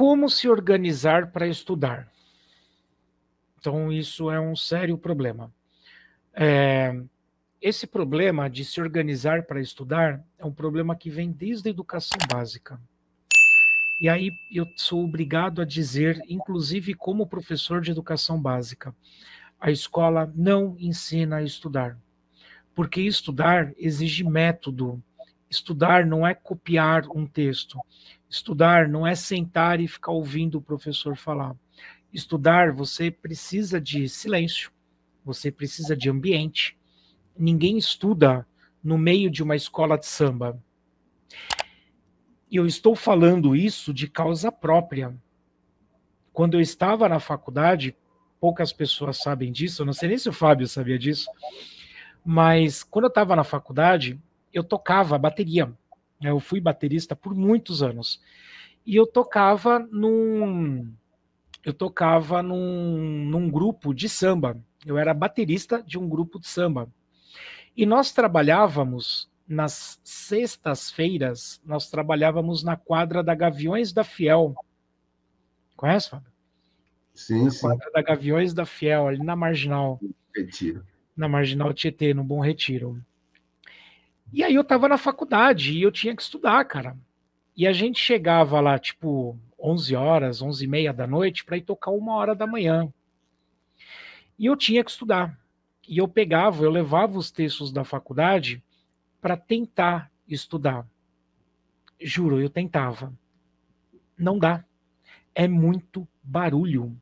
como se organizar para estudar. Então, isso é um sério problema. É, esse problema de se organizar para estudar é um problema que vem desde a educação básica. E aí eu sou obrigado a dizer, inclusive como professor de educação básica, a escola não ensina a estudar. Porque estudar exige método, Estudar não é copiar um texto. Estudar não é sentar e ficar ouvindo o professor falar. Estudar, você precisa de silêncio, você precisa de ambiente. Ninguém estuda no meio de uma escola de samba. E eu estou falando isso de causa própria. Quando eu estava na faculdade, poucas pessoas sabem disso, eu não sei nem se o Fábio sabia disso, mas quando eu estava na faculdade, eu tocava bateria. Né? Eu fui baterista por muitos anos. E eu tocava num eu tocava num, num grupo de samba. Eu era baterista de um grupo de samba. E nós trabalhávamos nas sextas-feiras, nós trabalhávamos na quadra da Gaviões da Fiel. Conhece, Fábio? Sim, na sim. quadra da Gaviões da Fiel, ali na Marginal. Retiro. Na Marginal Tietê, no Bom Retiro. E aí eu tava na faculdade e eu tinha que estudar, cara. E a gente chegava lá, tipo, 11 horas, 11 e meia da noite, para ir tocar uma hora da manhã. E eu tinha que estudar. E eu pegava, eu levava os textos da faculdade para tentar estudar. Juro, eu tentava. Não dá. É muito barulho.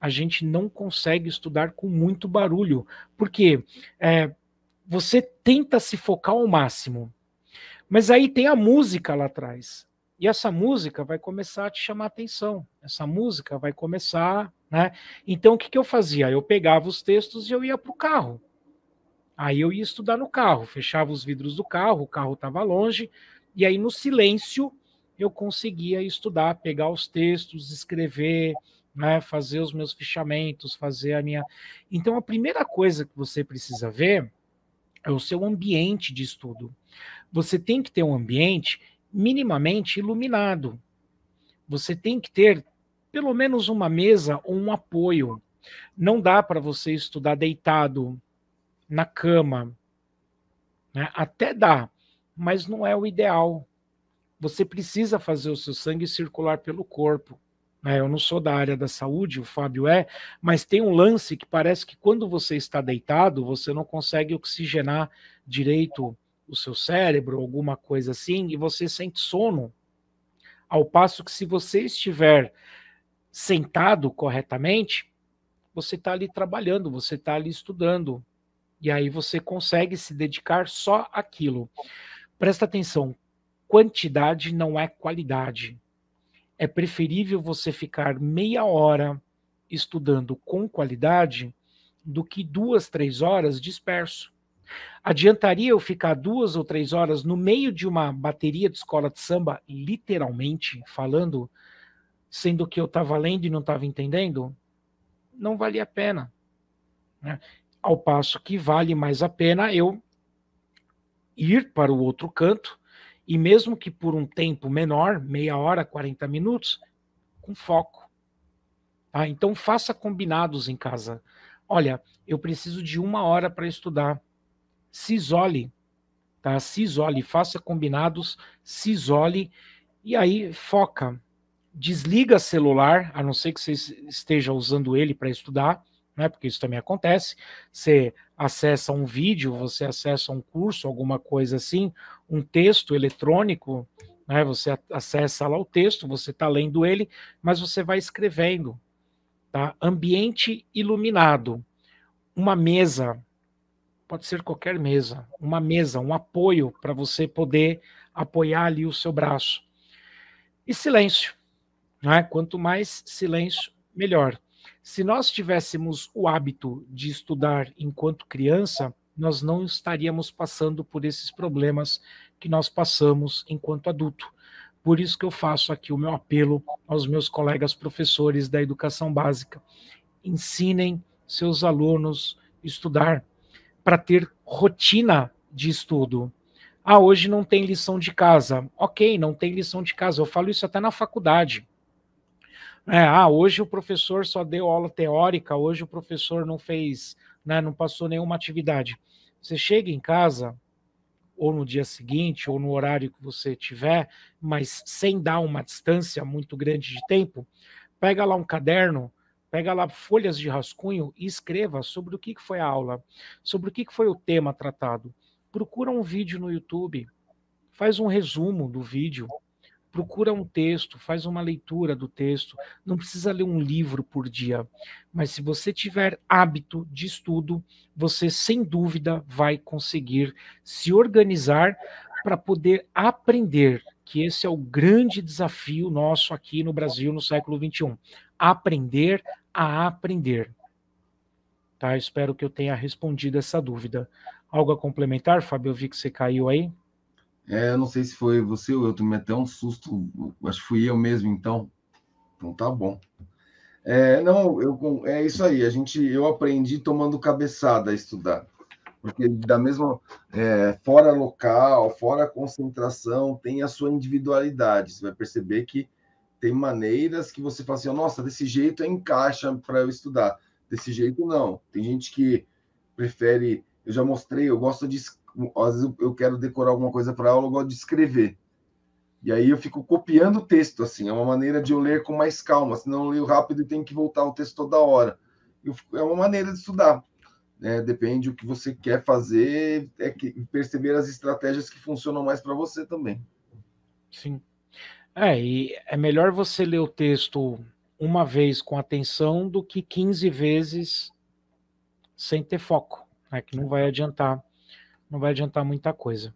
A gente não consegue estudar com muito barulho. Porque é, você tenta se focar ao máximo. Mas aí tem a música lá atrás. E essa música vai começar a te chamar a atenção. Essa música vai começar, né? Então o que, que eu fazia? Eu pegava os textos e eu ia para o carro. Aí eu ia estudar no carro, fechava os vidros do carro, o carro estava longe, e aí no silêncio eu conseguia estudar, pegar os textos, escrever, né, fazer os meus fichamentos, fazer a minha. Então a primeira coisa que você precisa ver é o seu ambiente de estudo. Você tem que ter um ambiente minimamente iluminado. Você tem que ter pelo menos uma mesa ou um apoio. Não dá para você estudar deitado na cama. Né? Até dá, mas não é o ideal. Você precisa fazer o seu sangue circular pelo corpo né? Eu não sou da área da saúde, o Fábio é, mas tem um lance que parece que quando você está deitado, você não consegue oxigenar direito o seu cérebro, alguma coisa assim, e você sente sono. Ao passo que se você estiver sentado corretamente, você está ali trabalhando, você está ali estudando. E aí você consegue se dedicar só àquilo. Presta atenção, quantidade não é qualidade é preferível você ficar meia hora estudando com qualidade do que duas, três horas disperso. Adiantaria eu ficar duas ou três horas no meio de uma bateria de escola de samba, literalmente falando, sendo que eu estava lendo e não estava entendendo? Não valia a pena. Né? Ao passo que vale mais a pena eu ir para o outro canto, e mesmo que por um tempo menor, meia hora, 40 minutos, com foco. Tá? Então faça combinados em casa. Olha, eu preciso de uma hora para estudar. Se isole, tá? Se isole, faça combinados, se isole e aí foca. Desliga celular, a não ser que você esteja usando ele para estudar né? Porque isso também acontece. Você acessa um vídeo, você acessa um curso, alguma coisa assim, um texto eletrônico, né? Você acessa lá o texto, você está lendo ele, mas você vai escrevendo, tá? Ambiente iluminado, uma mesa, pode ser qualquer mesa, uma mesa, um apoio para você poder apoiar ali o seu braço. E silêncio, né? Quanto mais silêncio, melhor. Se nós tivéssemos o hábito de estudar enquanto criança, nós não estaríamos passando por esses problemas que nós passamos enquanto adulto. Por isso que eu faço aqui o meu apelo aos meus colegas professores da educação básica. Ensinem seus alunos estudar para ter rotina de estudo. Ah, hoje não tem lição de casa. Ok, não tem lição de casa. Eu falo isso até na faculdade. É, ah, hoje o professor só deu aula teórica, hoje o professor não fez, né, não passou nenhuma atividade. Você chega em casa, ou no dia seguinte, ou no horário que você tiver, mas sem dar uma distância muito grande de tempo, pega lá um caderno, pega lá folhas de rascunho e escreva sobre o que foi a aula, sobre o que foi o tema tratado. Procura um vídeo no YouTube, faz um resumo do vídeo, procura um texto, faz uma leitura do texto, não precisa ler um livro por dia, mas se você tiver hábito de estudo, você sem dúvida vai conseguir se organizar para poder aprender, que esse é o grande desafio nosso aqui no Brasil no século XXI, aprender a aprender. Tá? Espero que eu tenha respondido essa dúvida. Algo a complementar, Fábio? Eu vi que você caiu aí. É, eu não sei se foi você ou eu, tomei até um susto, acho que fui eu mesmo, então. Então tá bom. É, não, eu, é isso aí, a gente, eu aprendi tomando cabeçada a estudar. Porque da mesma, é, fora local, fora concentração, tem a sua individualidade. Você vai perceber que tem maneiras que você fala assim, nossa, desse jeito é encaixa para eu estudar. Desse jeito não. Tem gente que prefere, eu já mostrei, eu gosto de às vezes eu quero decorar alguma coisa para aula, eu gosto de escrever. E aí eu fico copiando o texto, assim, é uma maneira de eu ler com mais calma, senão eu leio rápido e tenho que voltar o texto toda hora. Fico, é uma maneira de estudar. Né? Depende do que você quer fazer, é que perceber as estratégias que funcionam mais para você também. Sim. É, e é melhor você ler o texto uma vez com atenção do que 15 vezes sem ter foco, né? que não vai adiantar não vai adiantar muita coisa.